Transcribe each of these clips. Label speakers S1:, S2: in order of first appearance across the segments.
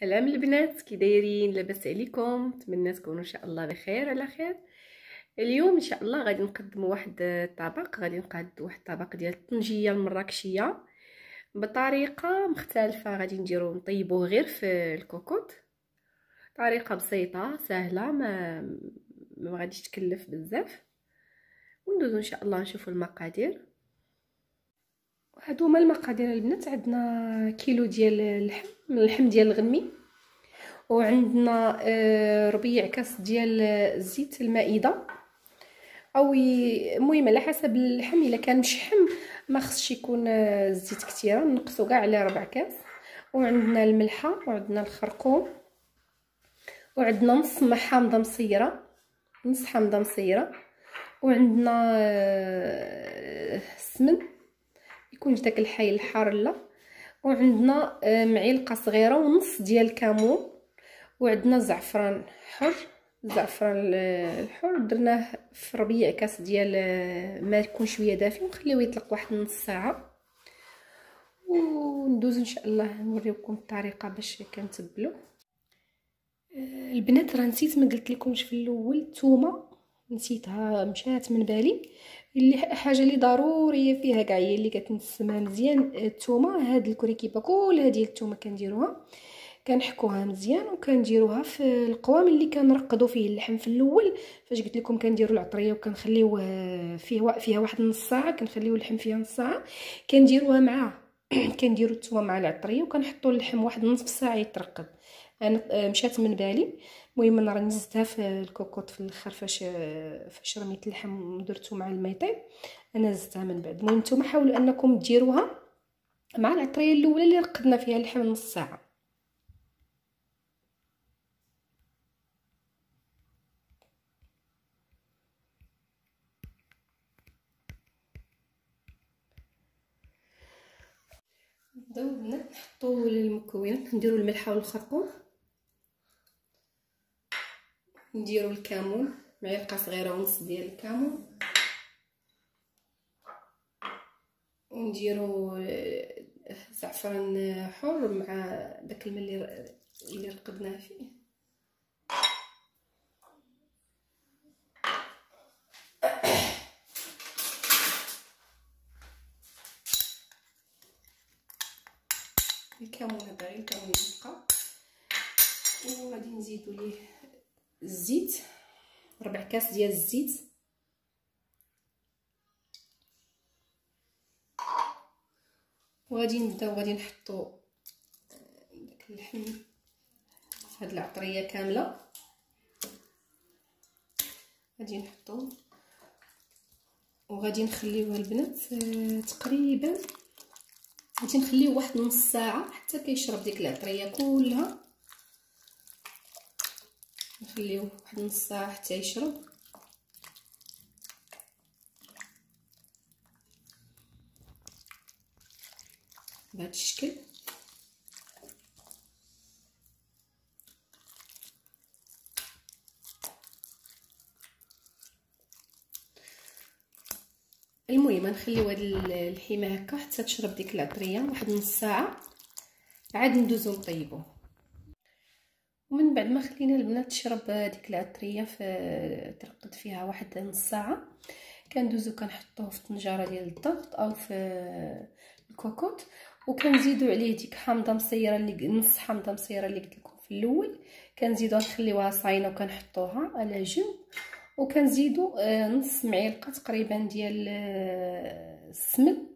S1: سلام البنات كي دايرين لاباس عليكم نتمنى تكونوا ان شاء الله بخير على خير اليوم ان شاء الله غادي نقدم واحد الطبق غادي نقاد واحد الطبق ديال الطنجيه المراكشيه بطريقه مختلفه غادي نديرو نطيبوه غير في الكوكوط طريقه بسيطه سهله ما ما غاديش تكلف بزاف وندوزو ان شاء الله نشوفوا المقادير هادو هما المقادير البنات عندنا كيلو ديال اللحم من اللحم ديال الغنمي وعندنا آه، ربيع كاس ديال الزيت المائده او المهم على حسب اللحم الا كان مشحم ما خصش يكون الزيت آه، كثيره نقصو كاع على ربع كاس وعندنا الملحه وعندنا الخرقوم وعندنا نص حامضه مصيره نص حامضه مصيره وعندنا آه، السمن يكون داك الحي الحار لا وعندنا آه، معلقه صغيره ونص ديال الكمون وعندنا زعفران حر الزعفران الحر درناه في ربيع كاس ديال آه، ما يكون شويه دافي ونخليوه يطلق واحد نص ساعه وندوز ان شاء الله نوريكم الطريقه باش كنتبلو آه، البنات راه نسيت ما قلت لكمش في الاول الثومه نسيتها مشات من بالي اللي حاجه اللي ضروريه فيها كاع هي اللي كتنسما مزيان آه، الثومه هاد الكوريكيبه كلها ديال الثومه كنديروها كنحكوها مزيان وكنديروها في القوام اللي كنرقدوا فيه اللحم في الاول فاش قلت لكم كنديروا العطريه وكنخليوه آه، فيه فيها واحد نص ساعه كنخليو اللحم فيها نص ساعه كنديروها مع كنديروا التومه مع العطريه وكنحطوا اللحم واحد نص ساعه يترقد انا آه، مشات من بالي المهم انا راني زدتها في الكوكوط في الاخر فاش فاش رميت اللحم ودرته مع يطيب انا زدتها من بعد المهم نتوما حاولوا انكم ديروها مع العطريه الاولى اللي رقدنا فيها اللحم نص ساعه نبداو بنا نحطو المكونات نديرو الملحه والخرقوم نديرو الكمون معلقه صغيره ونص ديال الكمون ونديرو آه، زعفران حر مع داك الماء اللي اللي رقدناه فيه الكمون هذا غير الكمون يبقى وغادي نزيدو ليه الزيت ربع كاس ديال الزيت وغادي نبداو غادي نحطو آه، داك اللحم هاد العطريه كامله غادي نحطو وغادي نخليوها البنات آه، تقريبا غادي نخليوه واحد نص ساعه حتى كيشرب ديك العطريه كلها نخليوه واحد نص ساعه حتى يشرب بهذا الشكل المهم نخليو هاد الحيمه هكا حتى تشرب ديك العطريه واحد نص ساعه عاد ندوزو نطيبوه ومن بعد ما خلينا البنات تشرب ديك العطريه ف ترقد فيها واحد نص ساعه كندوزو كنحطوه في الطنجره ديال الضغط او في الكوكوط وكنزيدو عليه ديك حامضه مصيره اللي نص حامضه مصيره اللي قلت لكم في الاول كنزيدوها نخليوها صاينه وكنحطوها على جنب وكنزيدو آه، نص معلقه تقريبا ديال آه، السمن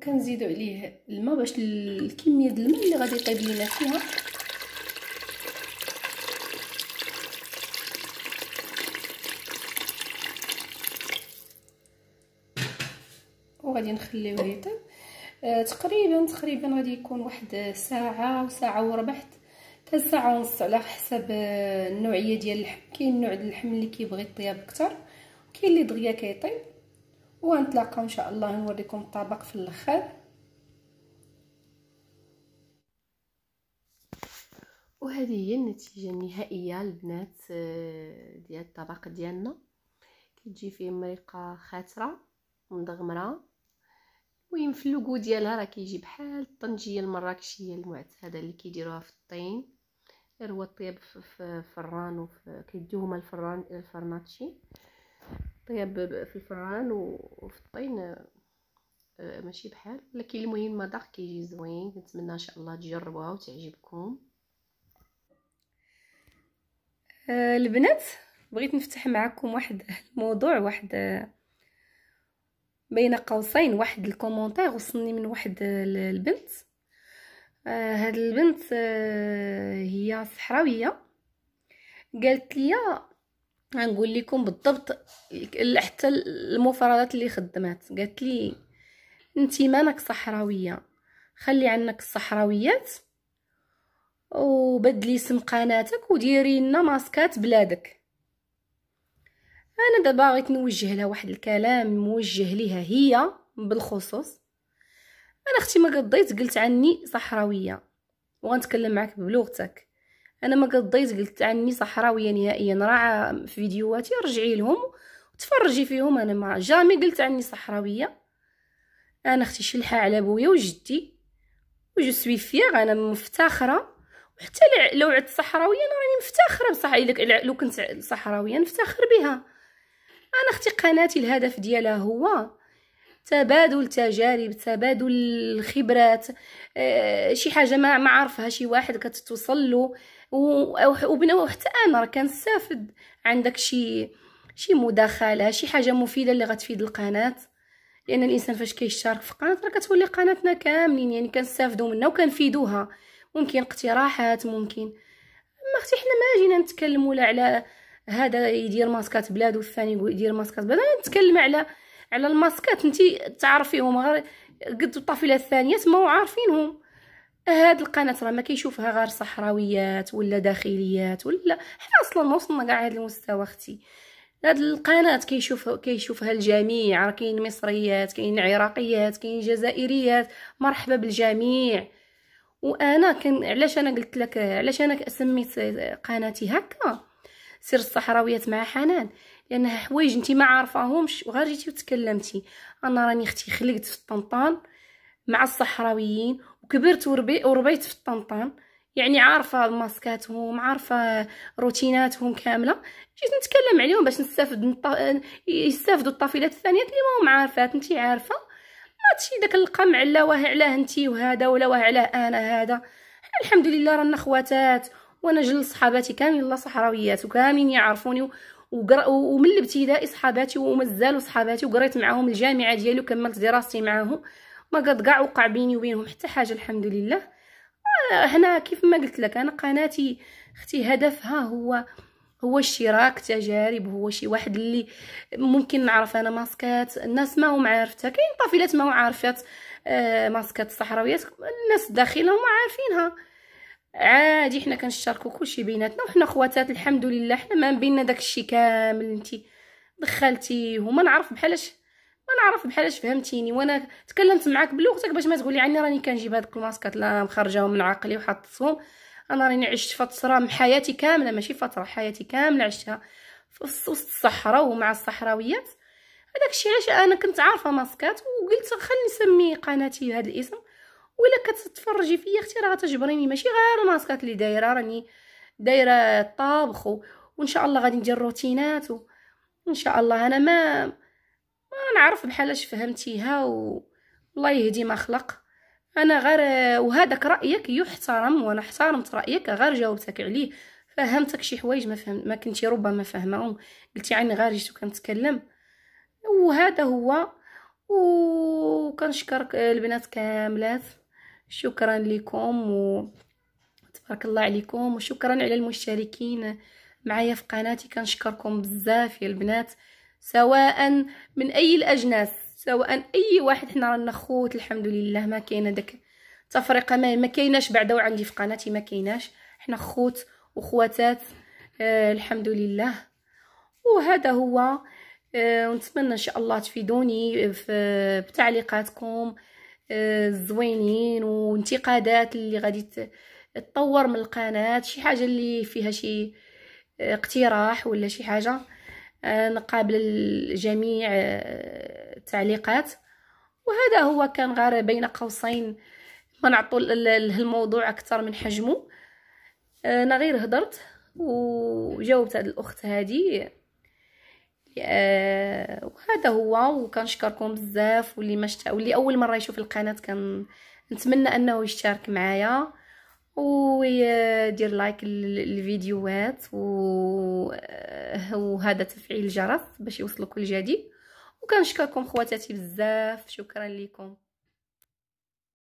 S1: وكنزيدو عليه الماء باش الكميه ديال الماء اللي غادي يطيب لينا فيها وغادي نخليوه يطيب آه تقريبا تقريبا غادي يكون واحد ساعه وساعه وربع حتى ساعه ونص على حسب آه، النوعيه ديال اللحم كاين نوع ديال اللحم اللي كيبغي الطياب اكثر وكاين اللي دغيا كيطيب وغنتلاقاو ان شاء الله نوريكم الطبق في الاخر وهذه هي النتيجه النهائيه البنات آه، ديال الطبق ديالنا كتجي فيه مريقه خاتره ومدغمره المهم في اللوغو ديالها راه كيجي بحال الطنجيه المراكشيه المعتاده اللي كيديروها في الطين هو طيب في الفران وكيديوهم كيديوهم الفران الفرناتشي طياب في الفران وفي الطين آه، آه، ماشي بحال ولكن المهم مذاق كيجي زوين نتمنى ان شاء الله تجربوها وتعجبكم آه، البنات بغيت نفتح معكم واحد الموضوع واحد بين قوسين واحد الكومونتير وصلني من واحد البنت آه هاد البنت هي صحراويه قالت لي غنقول لكم بالضبط حتى المفردات اللي خدمات قالت لي انت مالك صحراويه خلي عنك الصحراويات وبدلي اسم قناتك وديري لنا ماسكات بلادك انا دابا بغيت نوجه لها واحد الكلام موجه ليها هي بالخصوص انا اختي ما قضيت قلت عني صحراويه وغنتكلم معك بلغتك انا ما قضيت قلت عني صحراويه نهائيا راه في فيديوهاتي رجعي لهم تفرجي فيهم انا ما جامي قلت عني صحراويه انا اختي شلحه على بويا وجدي وجو سوي فيغ انا مفتخره وحتى لو عدت صحراويه انا راني مفتخره بصح لو كنت صحراويه نفتخر بها انا اختي قناتي الهدف ديالها هو تبادل تجارب تبادل الخبرات آه، شي حاجه ما ما عارفها شي واحد كتتوصل له وبنا حتى انا راه كنستافد عندك شي شي مداخله شي حاجه مفيده اللي غتفيد القناه لان الانسان فاش كيشارك في قناه راه كتولي قناتنا كاملين يعني كنستافدوا منها وكنفيدوها ممكن اقتراحات ممكن ما اختي حنا ما جينا نتكلموا لا على هذا يدير ماسكات بلاد والثاني يدير ماسكات بلاد انا نتكلم على على الماسكات انت تعرفيهم غير قد الطفيله الثانيه تما عارفينهم هاد القناه راه ما كيشوفها غير صحراويات ولا داخليات ولا حنا اصلا وصلنا كاع هاد المستوى اختي هاد القناه كيشوف كيشوفها الجميع راه كاين مصريات كاين عراقيات كاين جزائريات مرحبا بالجميع وانا كان علاش انا قلت لك علاش انا سميت قناتي هكا سير الصحراويات مع حنان لان حوايج انت ما عارفاهمش وغير جيتي وتكلمتي انا راني اختي خلقت في الطنطان مع الصحراويين وكبرت وربي وربيت في الطنطان يعني عارفه ماسكاتهم عارفه روتيناتهم كامله جيت نتكلم عليهم باش نستافد نط... يستافدوا الطفيلات الثانيات اللي ماهم عارفات انت عارفه ما تشي داك القمع لا واه علاه انت وهذا ولا واه علاه انا هذا الحمد لله رانا خواتات وانا جل صحاباتي كاملين الله صحراويات وكاملين يعرفوني ومن الابتدائي صحاباتي ومازالوا صحاباتي وقريت معاهم الجامعه ديالي وكملت دراستي معاهم ما قد كاع وقع بيني وبينهم حتى حاجه الحمد لله آه، هنا كيف ما قلت لك انا قناتي اختي هدفها هو هو اشتراك تجارب هو شي واحد اللي ممكن نعرف انا ماسكات الناس ما هم عارفتها كاين طفيلات ما هم عارفات آه، ماسكات الصحراويات الناس داخله هما عارفينها عادي حنا كنشاركوا كلشي بيناتنا وحنا خواتات الحمد لله حنا ما بيننا داكشي كامل انت دخلتيه وما نعرف بحالاش ما نعرف بحالاش فهمتيني وانا تكلمت معاك بلغتك باش ما تقولي عني راني كنجيب هاد الماسكات لا مخرجاهم من عقلي وحطتهم انا راني عشت فتره حياتي كامله ماشي فتره حياتي كامله عشتها في وسط الصحراء ومع الصحراويات هذاك الشيء علاش انا كنت عارفه ماسكات وقلت خلي نسمي قناتي بهذا الاسم ولا كتتفرجي فيا اختي راه تجبريني ماشي غير الماسكات اللي دايره راني دايره الطبخ وان شاء الله غادي ندير روتينات وان شاء الله انا ما ما نعرف بحالاش فهمتيها والله يهدي ما خلق انا غير وهذاك رايك يحترم وانا احترمت رايك غير جاوبتك عليه فهمتك شي حوايج ما فهمت ما كنتي ربما فاهمهم قلتي عني غير جيت وكنتكلم وهذا هو وكنشكرك البنات كاملات شكرا لكم و تبارك الله عليكم وشكرا على المشتركين معايا في قناتي كنشكركم بزاف يا البنات سواء من اي الاجناس سواء اي واحد حنا رانا خوت الحمد لله ما كاينه داك تفرقه ما ما كايناش بعدا وعندي في قناتي ما كايناش حنا خوت وخواتات آه الحمد لله وهذا هو آه ونتمنى ان شاء الله تفيدوني في بتعليقاتكم آه، الزوينين وانتقادات اللي غادي تطور من القناه شي حاجه اللي فيها شي آه، اقتراح ولا شي حاجه آه، نقابل جميع التعليقات وهذا هو كان غير بين قوسين ما نعطوا الموضوع اكثر من حجمه انا غير هضرت وجاوبت هاد الاخت هذه آه، وهذا هو وكنشكركم بزاف واللي ما شتا واللي اول مره يشوف القناه كان نتمنى انه يشترك معايا ويدير لايك للفيديوهات وهذا تفعيل الجرس باش يوصلوا كل جديد وكنشكركم خواتاتي بزاف شكرا لكم